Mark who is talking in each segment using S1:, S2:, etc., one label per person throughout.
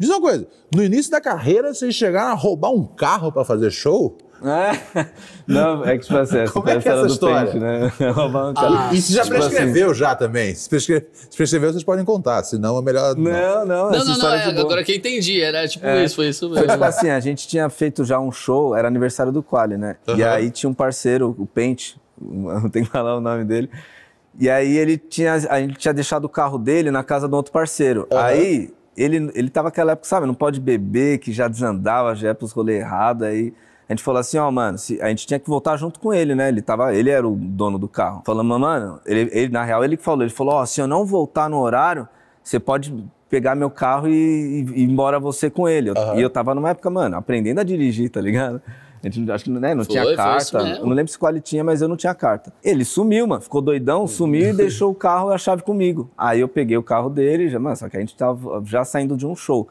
S1: Diz uma coisa, no início da carreira vocês chegaram a roubar um carro para fazer show?
S2: É. Não, é que tipo assim, Como é que é essa história? Pente, né? É roubar um ah, carro. Ah, você já tipo assim. prescreveu assim. já também. Se, prescre... Se, prescreveu, vocês podem contar, senão é melhor. Não, não, não. Não, não, não é, é agora
S1: que eu entendi, era tipo é. isso, foi isso mesmo. Foi tipo assim, a
S2: gente tinha feito já um show, era aniversário do Quali, né? Uhum. E aí tinha um parceiro, o Pente, não tem que falar o nome dele. E aí ele tinha, a gente tinha deixado o carro dele na casa do outro parceiro. Uhum. Aí ele, ele tava aquela época, sabe, não pode beber, que já desandava, já ia pros rolês errados, aí a gente falou assim, ó, oh, mano, a gente tinha que voltar junto com ele, né? Ele tava, ele era o dono do carro. Falamos, mano, ele, ele na real ele que falou, ele falou, ó, oh, se eu não voltar no horário, você pode pegar meu carro e, e, e ir embora você com ele. Uhum. E eu tava numa época, mano, aprendendo a dirigir, tá ligado? A gente, acho que né, não foi, tinha carta. não lembro se qual ele tinha, mas eu não tinha carta. Ele sumiu, mano. Ficou doidão, uhum. sumiu e deixou o carro e a chave comigo. Aí eu peguei o carro dele, já, mano, só que a gente tava já saindo de um show.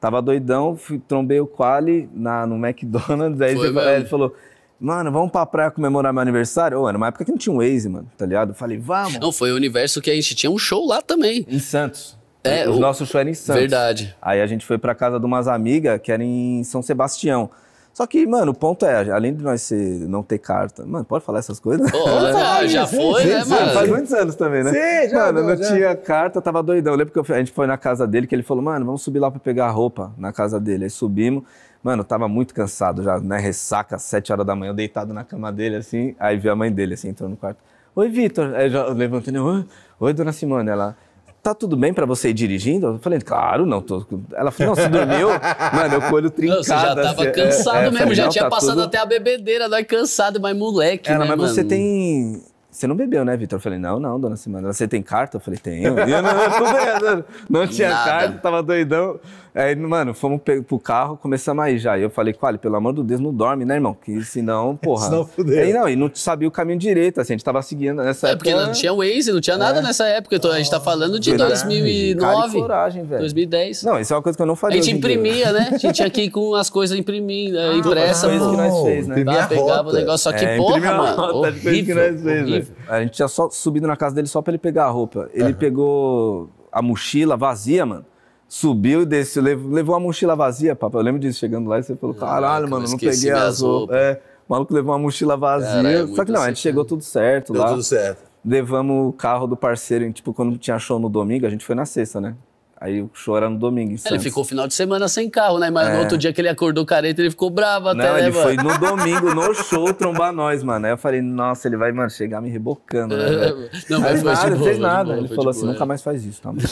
S2: Tava doidão, fui, trombei o Quali na, no McDonald's. Aí, ele falou. Mano, vamos pra praia comemorar meu aniversário? Ô, era uma época que não tinha um Waze, mano, tá ligado? Eu falei, vamos.
S1: Não, foi o universo que a gente tinha um show lá também. Em Santos. É, o, o nosso show
S2: era em Santos. Verdade. Aí a gente foi pra casa de umas amigas que era em São Sebastião. Só que, mano, o ponto é, além de nós ser, não ter carta, mano, pode falar essas coisas? Pô, não, já foi, né, mano? Faz muitos anos também, né? Sim, já, mano, não, tinha carta, tava doidão. Eu lembro que a gente foi na casa dele, que ele falou, mano, vamos subir lá pra pegar a roupa na casa dele. Aí subimos. Mano, tava muito cansado já, né? Ressaca, sete horas da manhã, deitado na cama dele, assim. Aí vi a mãe dele, assim, entrou no quarto. Oi, Vitor. Aí eu já levantei, oi, né? oi, dona Simone. Ela, tá tudo bem para você ir dirigindo? Eu falei, claro, não. Tô... Ela falou, não, você dormiu? Mano, eu colho olho trincado. Não, você já tava assim, é, cansado é, mesmo, falei, já tinha tá passado tudo...
S1: até a bebedeira, nós cansado, mas moleque, Ela, é, né, mas mano? você
S2: tem... Você não bebeu, né, Vitor? Eu falei, não, não, dona Simana. Você tem carta? Eu falei, tenho. Eu não, não, não, não, tinha Nada. carta, tava doidão. Aí, mano, fomos pro carro, começamos a já. E eu falei, Quali, pelo amor de Deus, não dorme, né, irmão? Que senão, porra. senão fudeu. Aí, não, e não sabia o caminho direito, assim, a gente tava seguindo nessa é época. É porque não tinha
S1: Waze, não tinha é. nada nessa época. Então, a gente tá falando de Verdade. 2009. Cara, coragem, velho. 2010.
S2: Não, isso é uma coisa que eu não faria. A gente imprimia, né?
S1: A gente tinha que ir com as coisas imprimindo, né, ah, impressa. Coisa que nós fez, né? Tá, pegava o negócio. Só que, é, porra, mano. horrível, que nós fez,
S2: A gente tinha só subido na casa dele só pra ele pegar a roupa. Ele uhum. pegou a mochila vazia, mano subiu e desceu, levou uma mochila vazia, papo. Eu lembro disso, chegando lá e você falou, ah, caralho, mano, não peguei as roupas. É, o maluco levou uma mochila vazia. Cara, é Só que não, a gente assim, né? chegou tudo certo Deu lá. tudo certo. Levamos o carro do parceiro, tipo, quando tinha show no domingo, a gente foi na sexta, né? Aí o show era no domingo. Ele ficou o final
S1: de semana sem carro, né? Mas é. no outro dia que ele acordou careta, ele ficou bravo até, Não, né, ele mano? foi no domingo, no
S2: show, trombar nós, mano. Aí eu falei, nossa, ele vai, mano, chegar me rebocando, né? É, velho? Não, mas foi nada, de boa, fez nada. Boa, ele falou assim, boa, assim, nunca mais faz isso, tá? Mas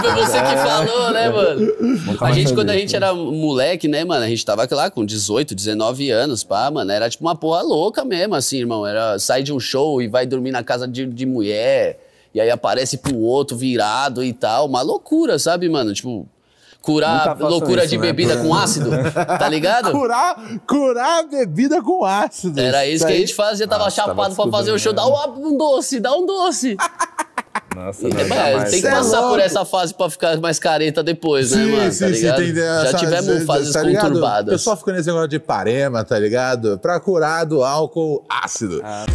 S2: foi você que é. falou, né, mano? a gente, quando a
S1: gente né? era moleque, né, mano? A gente tava lá com 18, 19 anos, pá, mano. Era tipo uma porra louca mesmo, assim, irmão. Era sair de um show e vai dormir na casa de, de mulher e aí aparece pro outro virado e tal. Uma loucura, sabe, mano? Tipo, curar loucura isso, de né? bebida com ácido, tá ligado? curar, curar bebida com ácido. Era isso, isso que aí... a gente fazia, tava Nossa, chapado tava pra fazer o show, dá um, um doce, dá um doce. Nossa, não, é, tem que é passar é por essa fase pra ficar mais careta depois, né, sim, né, mano? Sim, tá sim, tem, essa, Já tivemos fases tá conturbadas. O pessoal ficou nesse negócio de parema, tá ligado? Pra curar do álcool ácido. Ah.